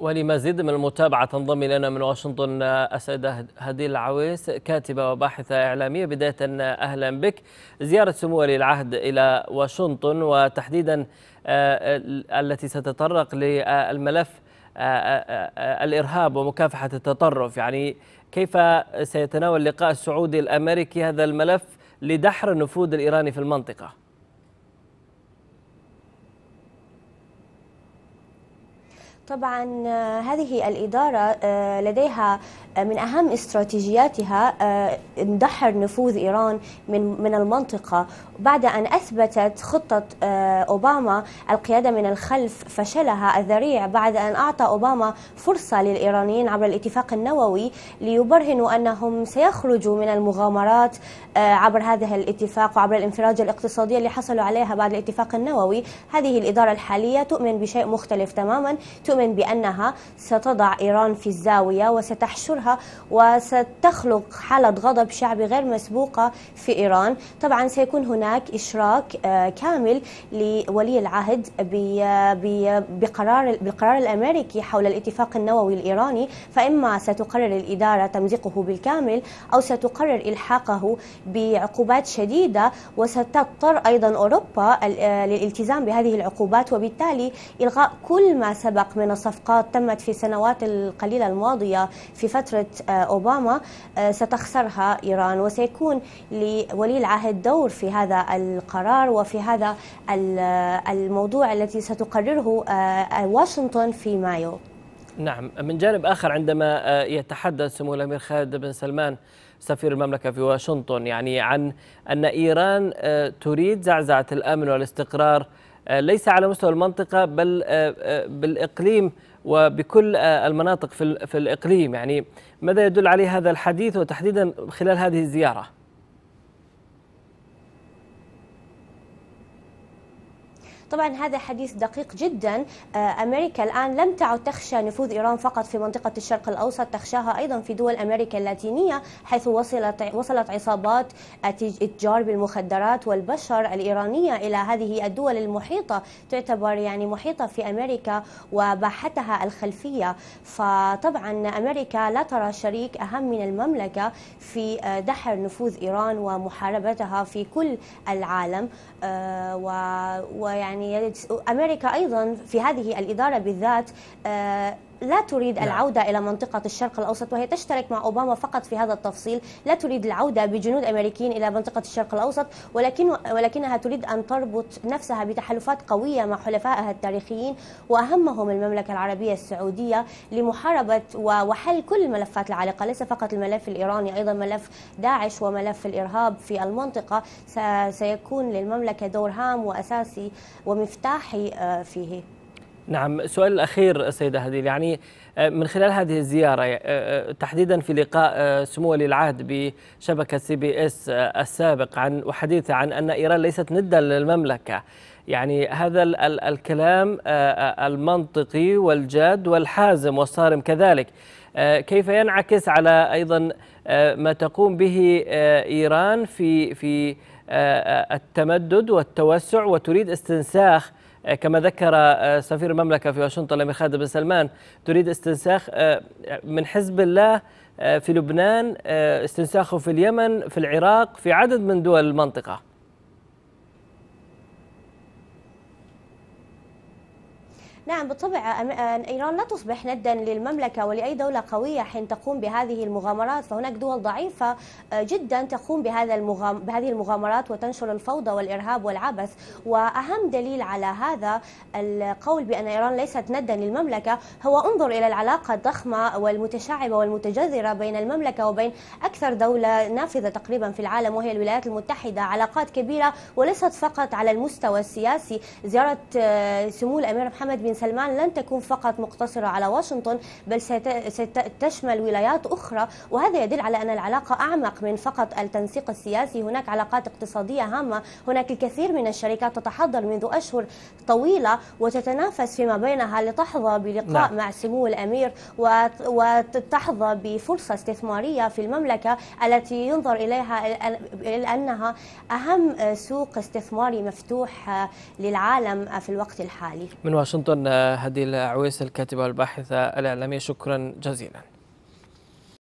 ولمزيد من المتابعة تنضم إلينا من واشنطن السيدة هديل العويس كاتبة وباحثة إعلامية بداية أهلا بك زيارة سمو ولي العهد إلى واشنطن وتحديدا آه، آه، التي ستتطرق للملف آه، الإرهاب ومكافحة التطرف يعني كيف سيتناول اللقاء السعودي الأمريكي هذا الملف لدحر النفوذ الإيراني في المنطقة؟ طبعا آه، هذه الإدارة آه، لديها آه، من أهم استراتيجياتها اندحر نفوذ إيران من من المنطقة بعد أن أثبتت خطة أوباما القيادة من الخلف فشلها الذريع بعد أن أعطى أوباما فرصة للإيرانيين عبر الاتفاق النووي ليبرهنوا أنهم سيخرجوا من المغامرات عبر هذا الاتفاق وعبر الانفراج الاقتصادي اللي حصلوا عليها بعد الاتفاق النووي هذه الإدارة الحالية تؤمن بشيء مختلف تماما تؤمن بأنها ستضع إيران في الزاوية وستحشرها وستخلق حالة غضب شعبي غير مسبوقة في إيران طبعا سيكون هناك إشراك آه، كامل لولي العهد بقرار بالقرار الأمريكي حول الاتفاق النووي الإيراني فإما ستقرر الإدارة تمزقه بالكامل أو ستقرر إلحاقه بعقوبات شديدة وستضطر أيضا أوروبا آه، للالتزام بهذه العقوبات وبالتالي إلغاء كل ما سبق من الصفقات تمت في السنوات القليلة الماضية في فترة آه، أوباما آه، ستخسرها إيران وسيكون لولي العهد دور في هذا القرار وفي هذا آه، الموضوع الذي ستقرره واشنطن في مايو نعم من جانب آخر عندما يتحدث سمو الأمير خالد بن سلمان سفير المملكة في واشنطن يعني عن أن إيران تريد زعزعة الأمن والاستقرار آه، ليس على مستوى المنطقة بل آه، آه، بالإقليم وبكل المناطق في الإقليم يعني ماذا يدل عليه هذا الحديث وتحديدا خلال هذه الزيارة؟ طبعا هذا حديث دقيق جدا آه، أمريكا الآن لم تعد تخشى نفوذ إيران فقط في منطقة الشرق الأوسط تخشاها أيضا في دول أمريكا اللاتينية حيث وصلت وصلت عصابات التجار بالمخدرات والبشر الإيرانية إلى هذه الدول المحيطة تعتبر يعني محيطة في أمريكا وباحتها الخلفية فطبعا أمريكا لا ترى شريك أهم من المملكة في آه، دحر نفوذ إيران ومحاربتها في كل العالم آه، ويعني يعني امريكا ايضا في هذه الاداره بالذات آه، لا تريد لا. نعم. العودة إلى منطقة الشرق الأوسط وهي تشترك مع أوباما فقط في هذا التفصيل لا تريد العودة بجنود أمريكيين إلى منطقة الشرق الأوسط ولكن ولكنها تريد أن تربط نفسها بتحالفات قوية مع حلفائها التاريخيين وأهمهم المملكة العربية السعودية لمحاربة وحل كل الملفات العالقة ليس فقط الملف الإيراني أيضا ملف داعش وملف الإرهاب في المنطقة سيكون للمملكة دور هام وأساسي ومفتاحي آه، فيه نعم سؤال الأخير سيدة هديل يعني آه، من خلال هذه الزيارة آه، آه، تحديدا في لقاء سمو ولي العهد بشبكة سي بي اس السابق عن وحديثه عن أن إيران ليست ندا للمملكة يعني هذا الكلام المنطقي والجاد والحازم والصارم كذلك كيف ينعكس على أيضا ما تقوم به إيران في في التمدد والتوسع وتريد استنساخ آه، كما ذكر آه، سفير المملكة في واشنطن الأمير خالد بن سلمان تريد استنساخ آه، من حزب الله في لبنان استنساخه في اليمن في العراق في عدد من دول المنطقة نعم بالطبع آه، إيران لا تصبح ندا للمملكة ولأي دولة قوية حين تقوم بهذه المغامرات فهناك دول ضعيفة آه، جدا تقوم بهذا المغام... بهذه المغامرات وتنشر الفوضى والإرهاب والعبث وأهم دليل على هذا القول بأن إيران ليست ندا للمملكة هو انظر إلى العلاقة الضخمة والمتشعبة والمتجذرة بين المملكة وبين أكثر دولة نافذة تقريبا في العالم وهي الولايات المتحدة علاقات كبيرة وليست فقط على المستوى السياسي زيارة آه، سمو الأمير محمد بن بن سلمان لن تكون فقط مقتصرة على واشنطن بل ستشمل ولايات أخرى وهذا يدل على أن العلاقة أعمق من فقط التنسيق السياسي هناك علاقات اقتصادية هامة هناك الكثير من الشركات تتحضر منذ أشهر طويلة وتتنافس فيما بينها لتحظى بلقاء نعم. مع سمو الأمير وتحظى بفرصة استثمارية في المملكة التي ينظر إليها لأنها أهم سوق استثماري مفتوح للعالم في الوقت الحالي من واشنطن آه، هذه العويس الكاتبة والباحثه الإعلامية شكرا جزيلا